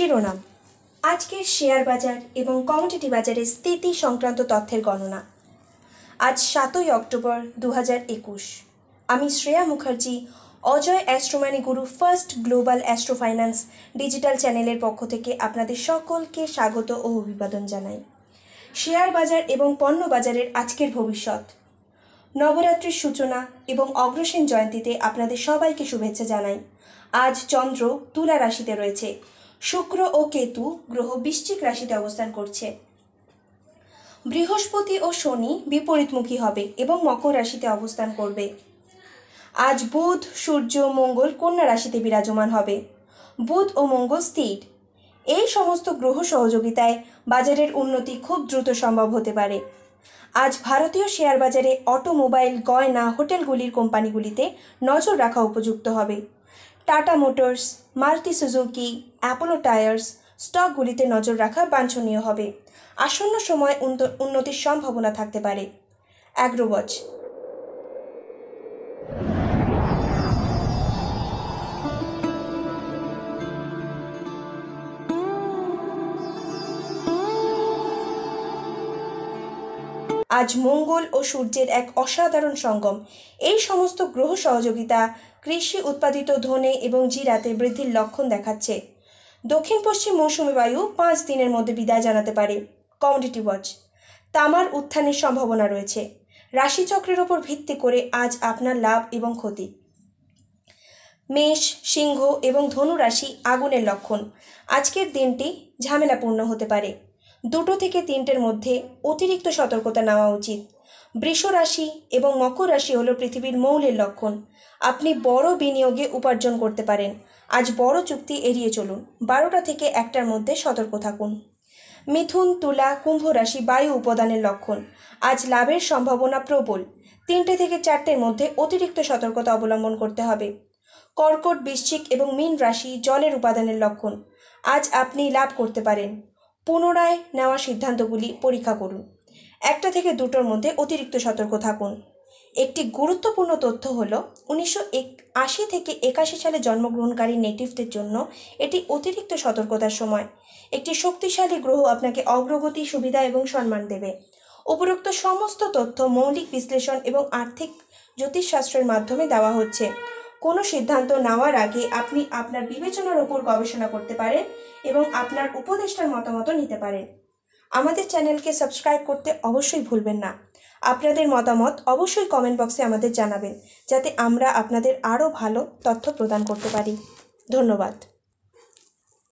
শিরোনাম আজকের শেয়ার বাজার এবং কমোডিটি বাজারের স্থিতি সংক্রান্ত তথ্যের গণনা আজ সাতই অক্টোবর দু একুশ আমি Shreya Mukherjee Ajay astromoney guru first global astro finance digital চ্যানেলের পক্ষ থেকে আপনাদের সকলকে স্বাগত ও অভিবাদন জানাই শেয়ার বাজার এবং পণ্য বাজারের আজকের ভবিষ্যৎ নবরাত্রির সূচনা এবং অগ্রসেন জয়ন্তীতে আপনাদের সবাইকে শুভেচ্ছা জানাই আজ চন্দ্র তুলা রাশিতে রয়েছে শুক্র ও কেতু গ্রহ বৃশ্চিক রাশিতে অবস্থান করছে বৃহস্পতি ও শনি বিপরীতমুখী হবে এবং মকর রাশিতে অবস্থান করবে আজ বুধ সূর্য মঙ্গল কন্যা রাশিতে বিরাজমান হবে বুধ ও মঙ্গল স্থির এই সমস্ত গ্রহ সহযোগিতায় বাজারের উন্নতি খুব দ্রুত সম্ভব হতে পারে আজ ভারতীয় শেয়ার বাজারে অটোমোবাইল গয়না হোটেলগুলির কোম্পানিগুলিতে নজর রাখা উপযুক্ত হবে টাটা মোটরস মারুতি সুজুকি অ্যাপোলো টায়ার্স স্টকগুলিতে নজর রাখা বাঞ্ছনীয় হবে আসন্ন সময় উন্নতির সম্ভাবনা থাকতে পারে অ্যাগ্রোবচ আজ মঙ্গল ও সূর্যের এক অসাধারণ সঙ্গম এই সমস্ত গ্রহ সহযোগিতা কৃষি উৎপাদিত ধনে এবং জিরাতে বৃদ্ধির লক্ষণ দেখাচ্ছে দক্ষিণ পশ্চিম মৌসুমি বায়ু পাঁচ দিনের মধ্যে বিদায় জানাতে পারে কমোডিটি ওয়াচ তামার উত্থানের সম্ভাবনা রয়েছে রাশিচক্রের ওপর ভিত্তি করে আজ আপনার লাভ এবং ক্ষতি মেষ সিংহ এবং ধনু রাশি আগুনের লক্ষণ আজকের দিনটি ঝামেলাপূর্ণ হতে পারে দুটো থেকে তিনটের মধ্যে অতিরিক্ত সতর্কতা নেওয়া উচিত বৃষ রাশি এবং মকর রাশি হলো পৃথিবীর মৌলের লক্ষণ আপনি বড় বিনিয়োগে উপার্জন করতে পারেন আজ বড় চুক্তি এড়িয়ে চলুন বারোটা থেকে একটার মধ্যে সতর্ক থাকুন মিথুন তুলা কুম্ভ রাশি বায়ু উপাদানের লক্ষণ আজ লাভের সম্ভাবনা প্রবল তিনটে থেকে চারটের মধ্যে অতিরিক্ত সতর্কতা অবলম্বন করতে হবে কর্কট বৃশ্চিক এবং মীন রাশি জলের উপাদানের লক্ষণ আজ আপনি লাভ করতে পারেন পুনরায় নেওয়া সিদ্ধান্তগুলি পরীক্ষা করুন একটা থেকে দুটোর মধ্যে অতিরিক্ত সতর্ক থাকুন একটি গুরুত্বপূর্ণ তথ্য হল উনিশশো আশি থেকে একাশি সালে জন্মগ্রহণকারী নেটিভদের জন্য এটি অতিরিক্ত সতর্কতার সময় একটি শক্তিশালী গ্রহ আপনাকে অগ্রগতি সুবিধা এবং সম্মান দেবে উপরোক্ত সমস্ত তথ্য মৌলিক বিশ্লেষণ এবং আর্থিক জ্যোতিষশাস্ত্রের মাধ্যমে দেওয়া হচ্ছে কোনো সিদ্ধান্ত নেওয়ার আগে আপনি আপনার বিবেচনার উপর গবেষণা করতে পারেন এবং আপনার উপদেষ্টার মতামত নিতে পারেন আমাদের চ্যানেলকে সাবস্ক্রাইব করতে অবশ্যই ভুলবেন না আপনাদের মতামত অবশ্যই কমেন্ট বক্সে আমাদের জানাবেন যাতে আমরা আপনাদের আরও ভালো তথ্য প্রদান করতে পারি ধন্যবাদ